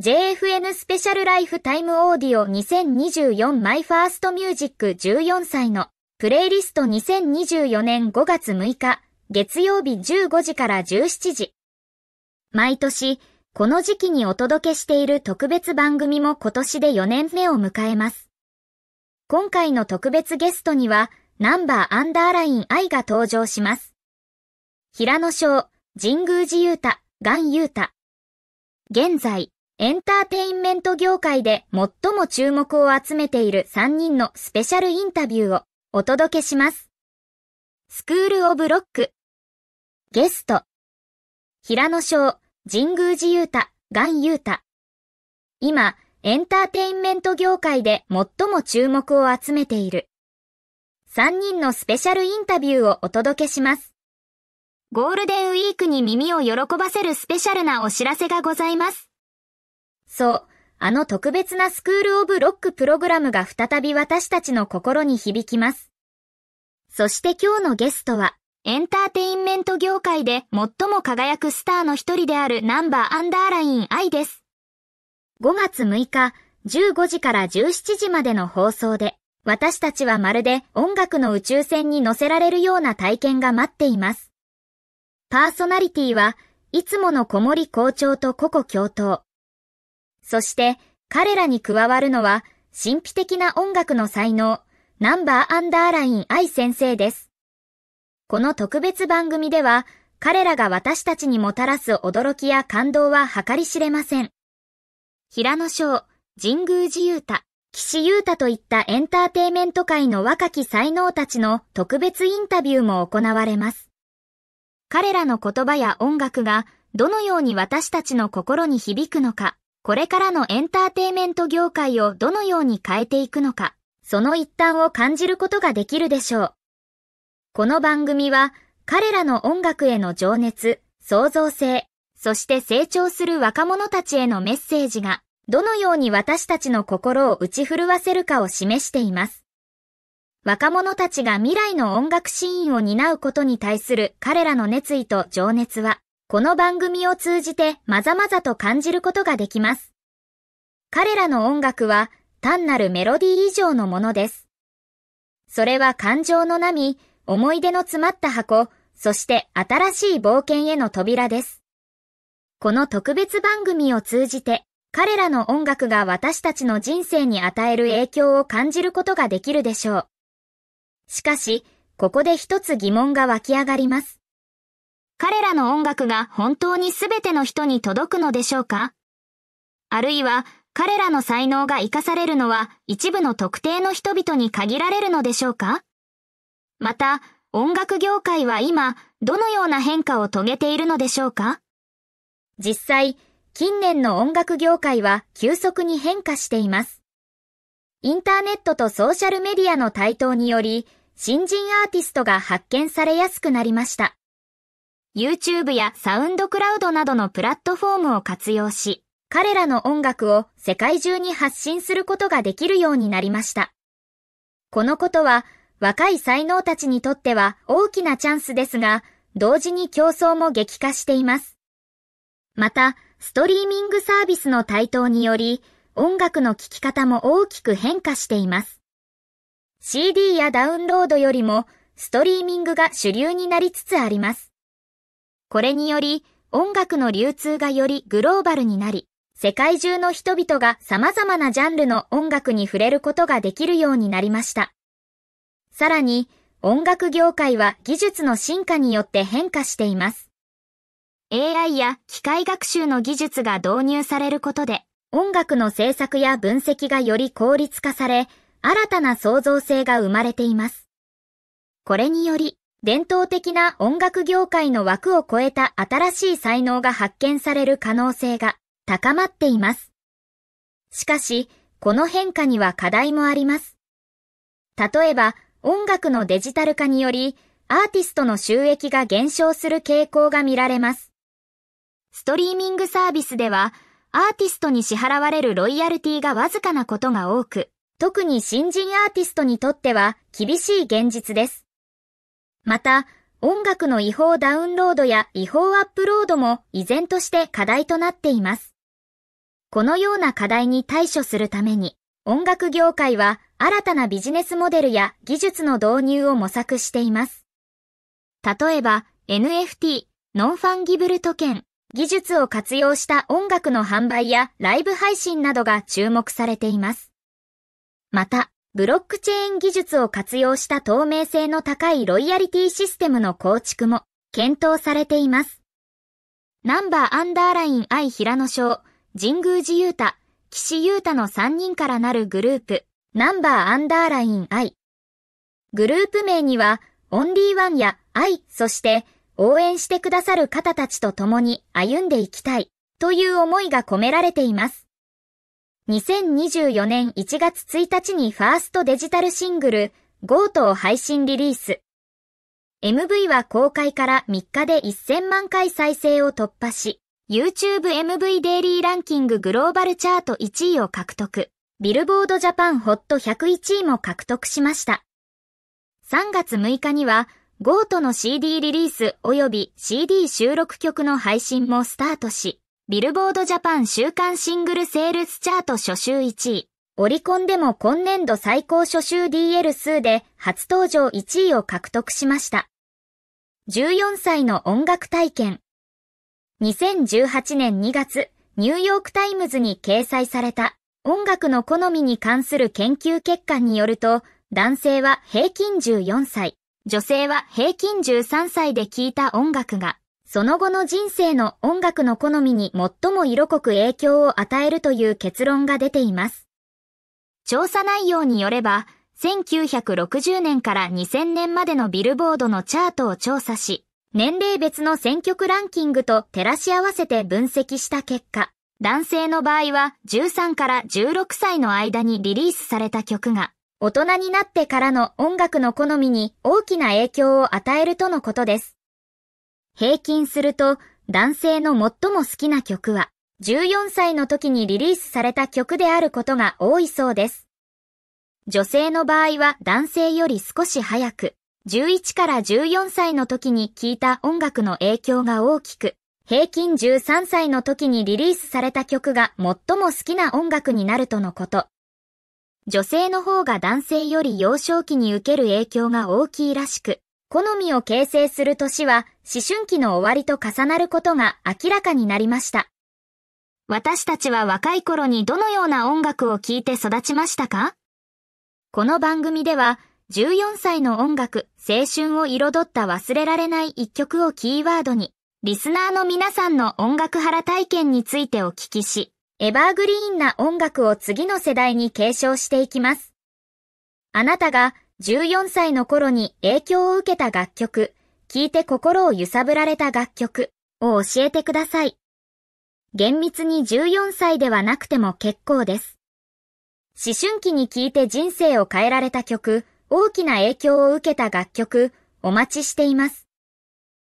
JFN スペシャルライフタイムオーディオ2024マイファーストミュージック14歳のプレイリスト2024年5月6日月曜日15時から17時。毎年この時期にお届けしている特別番組も今年で4年目を迎えます。今回の特別ゲストにはナンバーアンダーライン愛が登場します。平野翔、神宮寺雄太、岩雄太。現在、エンターテインメント業界で最も注目を集めている3人のスペシャルインタビューをお届けします。スクールオブロック。ゲスト。平野翔、神宮寺雄太、岩雄太。今、エンターテインメント業界で最も注目を集めている。3人のスペシャルインタビューをお届けします。ゴールデンウィークに耳を喜ばせるスペシャルなお知らせがございます。そう、あの特別なスクールオブロックプログラムが再び私たちの心に響きます。そして今日のゲストは、エンターテインメント業界で最も輝くスターの一人であるナンバーアンダーライン I です。5月6日、15時から17時までの放送で、私たちはまるで音楽の宇宙船に乗せられるような体験が待っています。パーソナリティは、いつもの小森校長とココ教頭。そして彼らに加わるのは神秘的な音楽の才能、ナンバーアンダーライン愛先生です。この特別番組では彼らが私たちにもたらす驚きや感動は計り知れません。平野翔、神宮寺勇太、岸優太といったエンターテイメント界の若き才能たちの特別インタビューも行われます。彼らの言葉や音楽がどのように私たちの心に響くのか、これからのエンターテイメント業界をどのように変えていくのか、その一端を感じることができるでしょう。この番組は、彼らの音楽への情熱、創造性、そして成長する若者たちへのメッセージが、どのように私たちの心を打ち震わせるかを示しています。若者たちが未来の音楽シーンを担うことに対する彼らの熱意と情熱は、この番組を通じてまざまざと感じることができます。彼らの音楽は単なるメロディー以上のものです。それは感情の波、思い出の詰まった箱、そして新しい冒険への扉です。この特別番組を通じて、彼らの音楽が私たちの人生に与える影響を感じることができるでしょう。しかし、ここで一つ疑問が湧き上がります。彼らの音楽が本当に全ての人に届くのでしょうかあるいは彼らの才能が活かされるのは一部の特定の人々に限られるのでしょうかまた、音楽業界は今、どのような変化を遂げているのでしょうか実際、近年の音楽業界は急速に変化しています。インターネットとソーシャルメディアの台頭により、新人アーティストが発見されやすくなりました。YouTube やサウンドクラウドなどのプラットフォームを活用し、彼らの音楽を世界中に発信することができるようになりました。このことは若い才能たちにとっては大きなチャンスですが、同時に競争も激化しています。また、ストリーミングサービスの台頭により、音楽の聴き方も大きく変化しています。CD やダウンロードよりも、ストリーミングが主流になりつつあります。これにより、音楽の流通がよりグローバルになり、世界中の人々が様々なジャンルの音楽に触れることができるようになりました。さらに、音楽業界は技術の進化によって変化しています。AI や機械学習の技術が導入されることで、音楽の制作や分析がより効率化され、新たな創造性が生まれています。これにより、伝統的な音楽業界の枠を超えた新しい才能が発見される可能性が高まっています。しかし、この変化には課題もあります。例えば、音楽のデジタル化により、アーティストの収益が減少する傾向が見られます。ストリーミングサービスでは、アーティストに支払われるロイヤルティがわずかなことが多く、特に新人アーティストにとっては厳しい現実です。また、音楽の違法ダウンロードや違法アップロードも依然として課題となっています。このような課題に対処するために、音楽業界は新たなビジネスモデルや技術の導入を模索しています。例えば、NFT、ノンファンギブルト券、技術を活用した音楽の販売やライブ配信などが注目されています。また、ブロックチェーン技術を活用した透明性の高いロイヤリティシステムの構築も検討されています。ナンバーアンダーライン I 平野省、神宮寺裕太、岸優太の3人からなるグループ、ナンバーアンダーライン I。グループ名には、オンリーワンや I、そして、応援してくださる方たちと共に歩んでいきたい、という思いが込められています。2024年1月1日にファーストデジタルシングル GOAT を配信リリース。MV は公開から3日で1000万回再生を突破し、YouTube MV デイリーランキンググローバルチャート1位を獲得。ビルボードジャパンホット101位も獲得しました。3月6日には GOAT の CD リリース及び CD 収録曲の配信もスタートし、ビルボードジャパン週間シングルセールスチャート初週1位。オリコンでも今年度最高初週 DL 数で初登場1位を獲得しました。14歳の音楽体験。2018年2月、ニューヨークタイムズに掲載された音楽の好みに関する研究結果によると、男性は平均14歳、女性は平均13歳で聴いた音楽がその後の人生の音楽の好みに最も色濃く影響を与えるという結論が出ています。調査内容によれば、1960年から2000年までのビルボードのチャートを調査し、年齢別の選曲ランキングと照らし合わせて分析した結果、男性の場合は13から16歳の間にリリースされた曲が、大人になってからの音楽の好みに大きな影響を与えるとのことです。平均すると男性の最も好きな曲は14歳の時にリリースされた曲であることが多いそうです。女性の場合は男性より少し早く、11から14歳の時に聴いた音楽の影響が大きく、平均13歳の時にリリースされた曲が最も好きな音楽になるとのこと。女性の方が男性より幼少期に受ける影響が大きいらしく、好みを形成する年は思春期の終わりと重なることが明らかになりました。私たちは若い頃にどのような音楽を聴いて育ちましたかこの番組では14歳の音楽、青春を彩った忘れられない一曲をキーワードに、リスナーの皆さんの音楽原体験についてお聞きし、エバーグリーンな音楽を次の世代に継承していきます。あなたが14歳の頃に影響を受けた楽曲、聴いて心を揺さぶられた楽曲を教えてください。厳密に14歳ではなくても結構です。思春期に聴いて人生を変えられた曲、大きな影響を受けた楽曲、お待ちしています。